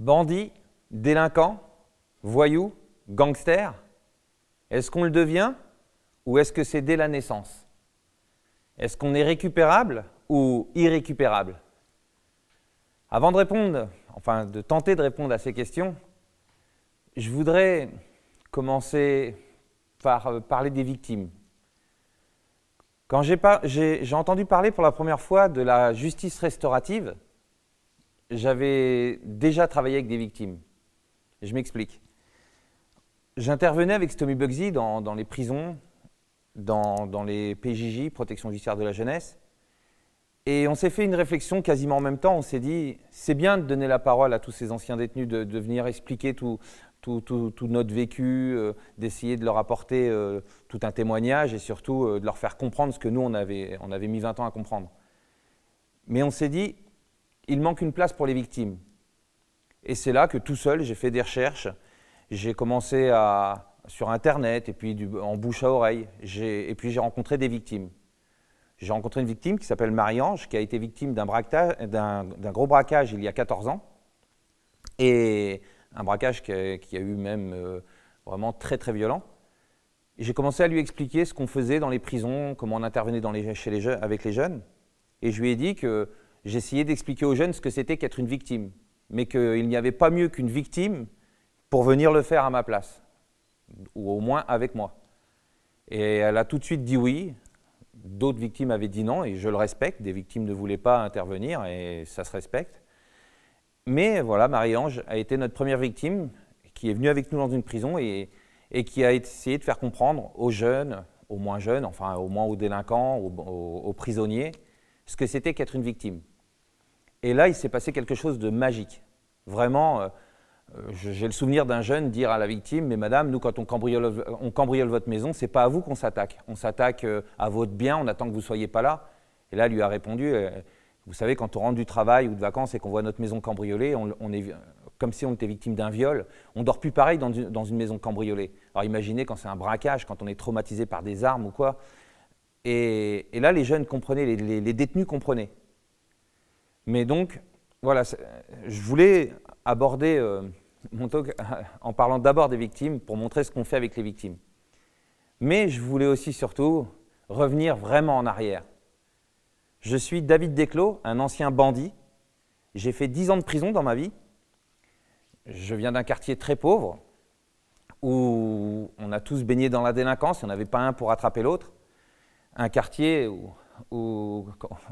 Bandit, délinquant, voyou, gangster Est-ce qu'on le devient ou est-ce que c'est dès la naissance Est-ce qu'on est récupérable ou irrécupérable Avant de répondre, enfin de tenter de répondre à ces questions, je voudrais commencer par euh, parler des victimes. Quand j'ai entendu parler pour la première fois de la justice restaurative, j'avais déjà travaillé avec des victimes. Je m'explique. J'intervenais avec Stomy Bugsy dans, les prisons, dans, les PJJ, protection judiciaire de la jeunesse. Et on s'est fait une réflexion quasiment en même temps. On s'est dit, c'est bien de donner la parole à tous ces anciens détenus, de, venir expliquer tout, notre vécu, euh, d'essayer de leur apporter euh, tout un témoignage et surtout euh, de leur faire comprendre ce que nous, on avait, on avait mis 20 ans à comprendre. Mais on s'est dit, il manque une place pour les victimes. Et c'est là que tout seul, j'ai fait des recherches, j'ai commencé à, sur Internet et puis en bouche à oreille, et puis j'ai rencontré des victimes. J'ai rencontré une victime qui s'appelle Marie-Ange, qui a été victime d'un gros braquage il y a 14 ans, et un braquage qui a, eu même euh, vraiment très très violent. J'ai commencé à lui expliquer ce qu'on faisait dans les prisons, comment on intervenait dans les, chez avec les jeunes, et je lui ai dit que j'essayais d'expliquer aux jeunes ce que c'était qu'être une victime, mais qu'il n'y avait pas mieux qu'une victime pour venir le faire à ma place, ou au moins avec moi. Et elle a tout de suite dit oui. D'autres victimes avaient dit non, et je le respecte. Des victimes ne voulaient pas intervenir, et ça se respecte. Mais voilà, Marie-Ange a été notre première victime, qui est venue avec nous dans une prison et, qui a essayé de faire comprendre aux jeunes, aux moins jeunes, enfin au moins aux délinquants, aux prisonniers, ce que c'était qu'être une victime. Et là, il s'est passé quelque chose de magique. Vraiment, euh, euh, j'ai le souvenir d'un jeune dire à la victime, mais madame, nous, quand on cambriole, on cambriole votre maison, c'est pas à vous qu'on s'attaque. On s'attaque euh, à votre bien, on attend que vous soyez pas là. Et là, lui a répondu, vous savez, quand on rentre du travail ou de vacances et qu'on voit notre maison cambriolée, on, est comme si on était victime d'un viol. On dort plus pareil dans une, maison cambriolée. Alors imaginez quand c'est un braquage, quand on est traumatisé par des armes ou quoi. Et, là, les jeunes comprenaient, les détenus comprenaient. Mais donc, voilà, euh, je voulais aborder mon euh, talk en parlant d'abord des victimes pour montrer ce qu'on fait avec les victimes. Mais je voulais aussi surtout revenir vraiment en arrière. Je suis David Desclos, un ancien bandit. J'ai fait 10 ans de prison dans ma vie. Je viens d'un quartier très pauvre où on a tous baigné dans la délinquance, on n'avait pas un pour attraper l'autre. Un quartier où où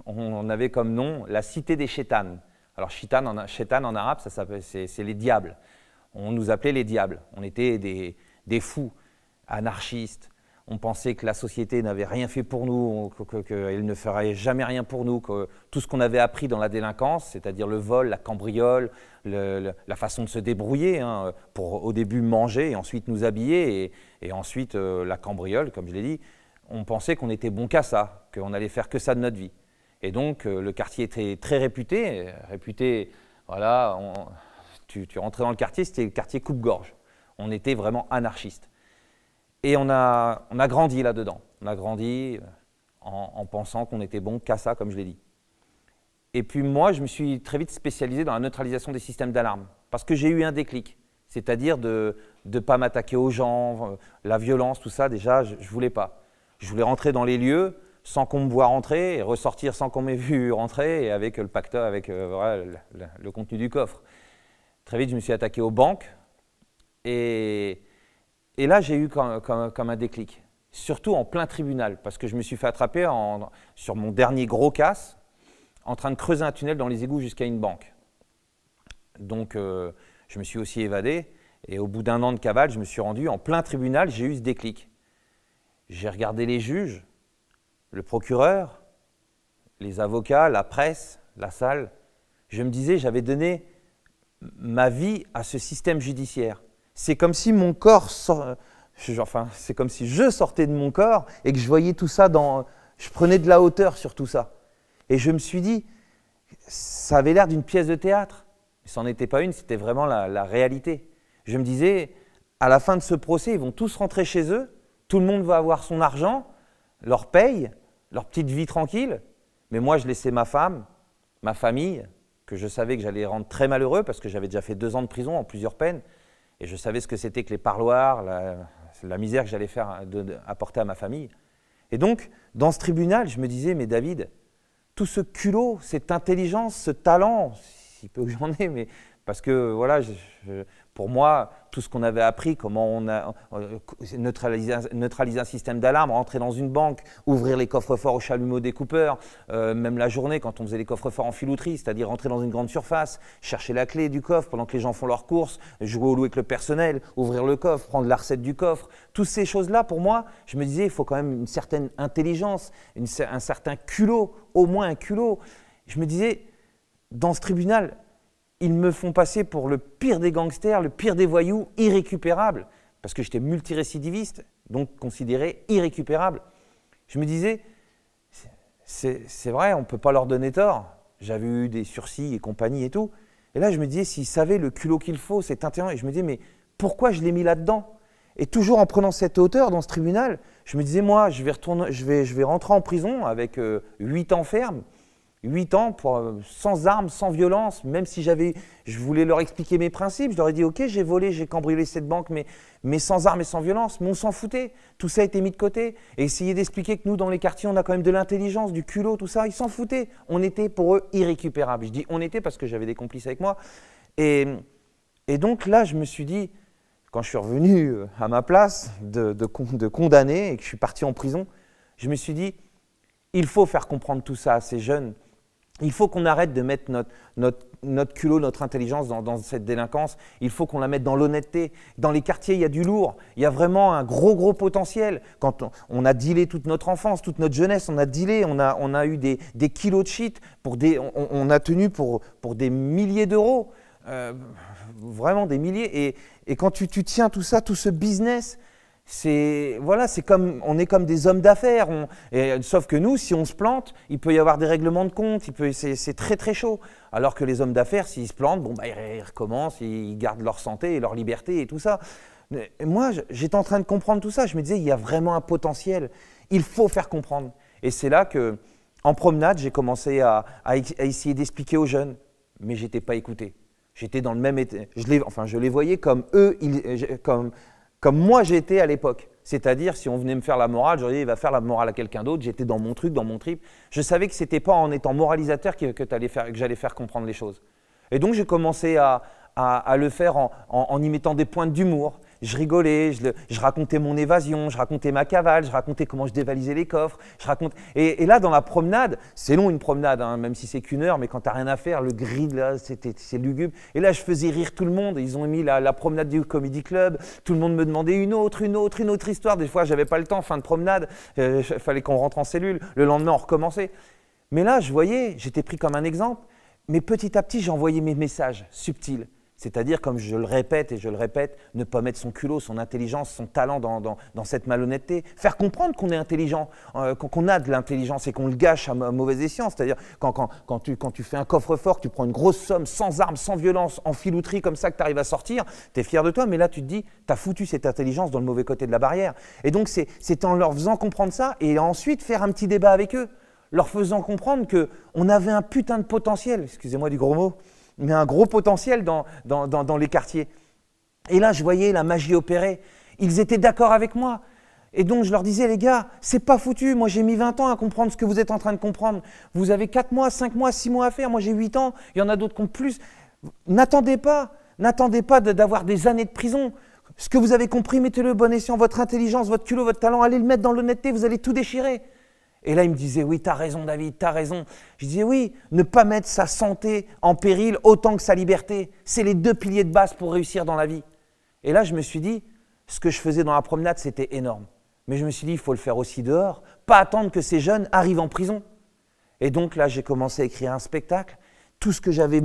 on avait comme nom la cité des chétanes. Alors chétan en, arabe, ça, ça c'est les diables. On nous appelait les diables. On était des, fous, anarchistes. On pensait que la société n'avait rien fait pour nous, qu'elle ne ferait jamais rien pour nous, que tout ce qu'on avait appris dans la délinquance, c'est-à-dire le vol, la cambriole, la façon de se débrouiller hein, pour au début manger et ensuite nous habiller et, ensuite euh, la cambriole, comme je l'ai dit, on pensait qu'on était bon qu'à ça, qu'on allait faire que ça de notre vie. Et donc, euh, le quartier était très réputé. Réputé, voilà, tu, rentrais dans le quartier, c'était le quartier coupe-gorge. On était vraiment anarchiste. Et on a, on a grandi là-dedans. On a grandi euh, en, en pensant qu'on était bon qu'à ça, comme je l'ai dit. Et puis moi, je me suis très vite spécialisé dans la neutralisation des systèmes d'alarme, parce que j'ai eu un déclic, c'est-à-dire de ne pas m'attaquer aux gens, euh, la violence, tout ça, déjà, je ne voulais pas. Je voulais rentrer dans les lieux sans qu'on me voie rentrer et ressortir sans qu'on m'ait vu rentrer et avec euh, le pacte, avec euh, le, contenu du coffre. Très vite, je me suis attaqué aux banques et, là, j'ai eu comme, un déclic. Surtout en plein tribunal, parce que je me suis fait attraper sur mon dernier gros casse en train de creuser un tunnel dans les égouts jusqu'à une banque. Donc, euh, je me suis aussi évadé. Et au bout d'un an de cavale, je me suis rendu en plein tribunal, j'ai eu ce déclic. J'ai regardé les juges, le procureur, les avocats, la presse, la salle. Je me disais, j'avais donné ma vie à ce système judiciaire. C'est comme si mon corps, enfin, c'est comme si je sortais de mon corps et que je voyais tout ça dans, je prenais de la hauteur sur tout ça. Et je me suis dit, ça avait l'air d'une pièce de théâtre. Mais ça n'en était pas une, c'était vraiment la réalité. Je me disais, à la fin de ce procès, ils vont tous rentrer chez eux tout le monde va avoir son argent, leur paye, leur petite vie tranquille. Mais moi, je laissais ma femme, ma famille, que je savais que j'allais rendre très malheureux parce que j'avais déjà fait deux ans de prison en plusieurs peines. Et je savais ce que c'était que les parloirs, la, misère que j'allais faire apporter à ma famille. Et donc, dans ce tribunal, je me disais, mais David, tout ce culot, cette intelligence, ce talent, si peu que j'en ai, mais parce que voilà, je, pour moi, tout ce qu'on avait appris, comment on a euh, neutraliser, un système d'alarme, rentrer dans une banque, ouvrir les coffres-forts au chalumeau des coupeurs, euh, même la journée quand on faisait les coffres-forts en filouterie, c'est-à-dire rentrer dans une grande surface, chercher la clé du coffre pendant que les gens font leurs courses, jouer au loup avec le personnel, ouvrir le coffre, prendre la recette du coffre, toutes ces choses-là, pour moi, je me disais, il faut quand même une certaine intelligence, un certain culot, au moins un culot. Je me disais, dans ce tribunal, ils me font passer pour le pire des gangsters, le pire des voyous, irrécupérable, parce que j'étais multirécidiviste, donc considéré irrécupérable. Je me disais, c'est vrai, on ne peut pas leur donner tort. J'avais eu des sursis et compagnie et tout. Et là, je me disais, s'ils savaient le culot qu'il faut, c'est intéressant. Et je me disais, mais pourquoi je l'ai mis là-dedans Et toujours en prenant cette hauteur dans ce tribunal, je me disais, moi, je vais, je vais, rentrer en prison avec euh, huit ans ferme. Huit ans euh, sans armes, sans violence, même si j'avais, je voulais leur expliquer mes principes, je leur ai dit, ok, j'ai volé, j'ai cambriolé cette banque, mais, mais sans armes et sans violence, mais on s'en foutait. Tout ça a été mis de côté. Et essayer d'expliquer que nous, dans les quartiers, on a quand même de l'intelligence, du culot, tout ça, ils s'en foutaient. On était pour eux irrécupérables. Je dis on était parce que j'avais des complices avec moi. Et, et donc là, je me suis dit, quand je suis revenu euh, à ma place de, de condamné et que je suis parti en prison, je me suis dit, il faut faire comprendre tout ça à ces jeunes il faut qu'on arrête de mettre notre, culot, notre intelligence dans, cette délinquance. Il faut qu'on la mette dans l'honnêteté. Dans les quartiers, il y a du lourd. Il y a vraiment un gros, gros potentiel. Quand on, a dealé toute notre enfance, toute notre jeunesse, on a dealé, on a, eu des, kilos de shit, on, a tenu pour, des milliers d'euros. Euh, vraiment des milliers. Et, quand tu, tiens tout ça, tout ce business, c'est voilà, c'est comme on est comme des hommes d'affaires. sauf que nous, si on se plante, il peut y avoir des règlements de compte. Il peut, c'est, très très chaud. Alors que les hommes d'affaires, s'ils se plantent, bon bah, ils, recommencent, ils gardent leur santé et leur liberté et tout ça. moi, j'étais en train de comprendre tout ça. Je me disais, il y a vraiment un potentiel. Il faut faire comprendre. Et c'est là que, en promenade, j'ai commencé à, essayer d'expliquer aux jeunes, mais j'étais pas écouté. J'étais dans le même état. Je les, enfin, je les voyais comme eux, comme comme moi j'étais à l'époque. C'est-à-dire, si on venait me faire la morale, j'aurais dit, il va faire la morale à quelqu'un d'autre. J'étais dans mon truc, dans mon trip. Je savais que ce n'était pas en étant moralisateur que, que j'allais faire comprendre les choses. Et donc, j'ai commencé à, le faire en, en y mettant des points d'humour, je rigolais, je, racontais mon évasion, je racontais ma cavale, je racontais comment je dévalisais les coffres, je raconte. Et, là, dans la promenade, c'est long une promenade, hein, même si c'est qu'une heure, mais quand t'as rien à faire, le grid là, c'est lugubre. Et là, je faisais rire tout le monde. Ils ont mis la, promenade du comedy club. Tout le monde me demandait une autre, une autre, une autre histoire. Des fois, je n'avais pas le temps. Fin de promenade, il euh, fallait qu'on rentre en cellule. Le lendemain, on recommençait. Mais là, je voyais, j'étais pris comme un exemple. Mais petit à petit, j'envoyais mes messages subtils. C'est-à-dire, comme je le répète et je le répète, ne pas mettre son culot, son intelligence, son talent dans, cette malhonnêteté. Faire comprendre qu'on est intelligent, euh, qu'on a de l'intelligence et qu'on le gâche à, mauvais escient. C'est-à-dire, quand, tu, quand, tu, fais un coffre-fort, tu prends une grosse somme, sans armes, sans violence, en filouterie comme ça que tu arrives à sortir, tu es fier de toi, mais là tu te dis, tu as foutu cette intelligence dans le mauvais côté de la barrière. Et donc, c'est en leur faisant comprendre ça et ensuite faire un petit débat avec eux, leur faisant comprendre que on avait un putain de potentiel, excusez-moi du gros mot mais un gros potentiel dans, les quartiers. Et là, je voyais la magie opérer. Ils étaient d'accord avec moi. Et donc je leur disais, les gars, c'est pas foutu, moi j'ai mis 20 ans à comprendre ce que vous êtes en train de comprendre. Vous avez 4 mois, 5 mois, 6 mois à faire, moi j'ai 8 ans, il y en a d'autres qui ont plus. N'attendez pas, n'attendez pas d'avoir des années de prison. Ce que vous avez compris, mettez-le bon escient, votre intelligence, votre culot, votre talent, allez le mettre dans l'honnêteté, vous allez tout déchirer. Et là, il me disait, oui, as raison, David, as raison. Je disais, oui, ne pas mettre sa santé en péril autant que sa liberté. C'est les deux piliers de base pour réussir dans la vie. Et là, je me suis dit, ce que je faisais dans la promenade, c'était énorme. Mais je me suis dit, il faut le faire aussi dehors, pas attendre que ces jeunes arrivent en prison. Et donc là, j'ai commencé à écrire un spectacle. Tout ce que j'avais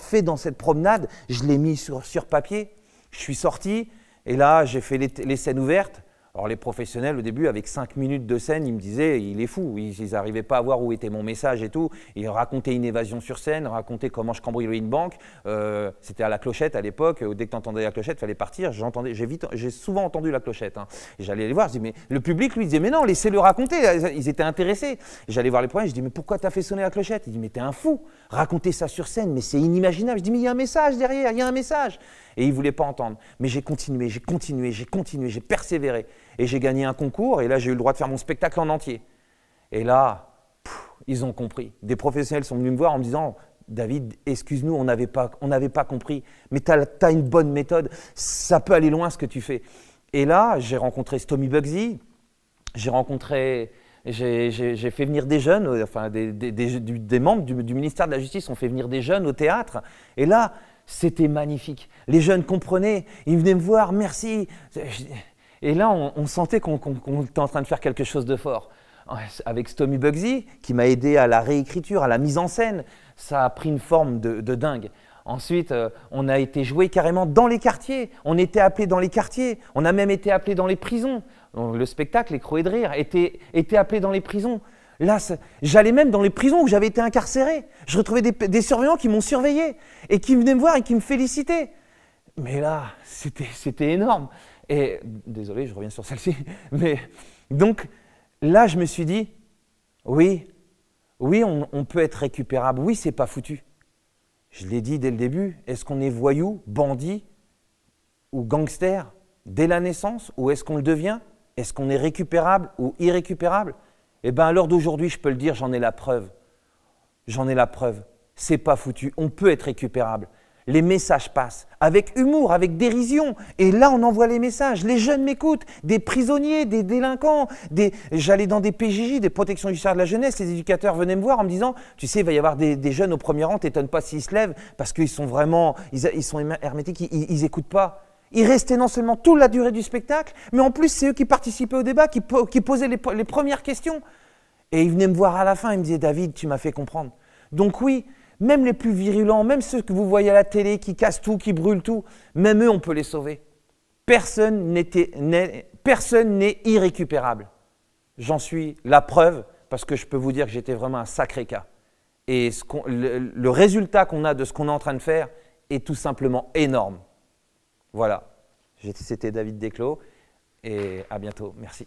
fait dans cette promenade, je l'ai mis sur, papier. Je suis sorti, et là, j'ai fait les scènes ouvertes. Alors les professionnels au début, avec cinq minutes de scène, ils me disaient, il est fou, ils n'arrivaient pas à voir où était mon message et tout. Ils racontaient une évasion sur scène, racontaient comment je cambriolais une banque. Euh, c'était à la clochette à l'époque, euh, dès que tu entendais la clochette, il fallait partir. J'ai souvent entendu la clochette. Hein. J'allais les voir, je dis, mais le public lui disait, mais non, laissez-le raconter, ils étaient intéressés. J'allais voir les premiers, je dis, mais pourquoi tu as fait sonner la clochette Il dit, mais t'es un fou, raconter ça sur scène, mais c'est inimaginable. Je dis, mais il y a un message derrière, il y a un message et ils ne voulaient pas entendre. Mais j'ai continué, j'ai continué, j'ai continué, j'ai persévéré. Et j'ai gagné un concours, et là j'ai eu le droit de faire mon spectacle en entier. Et là, ils ont compris. Des professionnels sont venus me voir en me disant, David, excuse-nous, on n'avait pas, on pas compris, mais tu as, une bonne méthode, ça peut aller loin ce que tu fais. Et là, j'ai rencontré Stomy Bugsy, j'ai rencontré j'ai fait venir des jeunes, euh, enfin des, membres du, ministère de la Justice ont fait venir des jeunes au théâtre. Et là, c'était magnifique. Les jeunes comprenaient, ils venaient me voir, merci. Et là, on, sentait qu'on était en train de faire quelque chose de fort. Avec Tommy Bugsy, qui m'a aidé à la réécriture, à la mise en scène, ça a pris une forme de, dingue. Ensuite, euh, on a été joué carrément dans les quartiers. On était appelé dans les quartiers. On a même été appelé dans les prisons. le spectacle, les Croix et de rire, était appelé dans les prisons. Là, j'allais même dans les prisons où j'avais été incarcéré. Je retrouvais des, surveillants qui m'ont surveillé et qui venaient me voir et qui me félicitaient. Mais là, c'était énorme. Et désolé, je reviens sur celle-ci. Mais donc là, je me suis dit, oui, oui, on, on peut être récupérable. Oui, c'est pas foutu. Je l'ai dit dès le début. Est-ce qu'on est voyou, bandit ou gangster dès la naissance ou est-ce qu'on le devient Est-ce qu'on est récupérable ou irrécupérable eh bien, à l'heure d'aujourd'hui, je peux le dire, j'en ai la preuve. J'en ai la preuve. C'est pas foutu. On peut être récupérable. Les messages passent avec humour, avec dérision. Et là, on envoie les messages. Les jeunes m'écoutent. Des prisonniers, des délinquants. Des... J'allais dans des PJJ, des protections judiciaires de la jeunesse. Les éducateurs venaient me voir en me disant Tu sais, il va y avoir des, jeunes au premier rang. T'étonnes pas s'ils se lèvent parce qu'ils sont vraiment. Ils, sont hermétiques. Ils, n'écoutent ils écoutent pas. Ils restaient non seulement toute la durée du spectacle, mais en plus, c'est eux qui participaient au débat, qui, posaient les, premières questions. Et ils venaient me voir à la fin, ils me disaient David, tu m'as fait comprendre. Donc, oui, même les plus virulents, même ceux que vous voyez à la télé qui cassent tout, qui brûlent tout, même eux, on peut les sauver. Personne n'est irrécupérable. J'en suis la preuve parce que je peux vous dire que j'étais vraiment un sacré cas. Et le résultat qu'on a de ce qu'on est en train de faire est tout simplement énorme. Voilà, c'était David Desclos et à bientôt. Merci.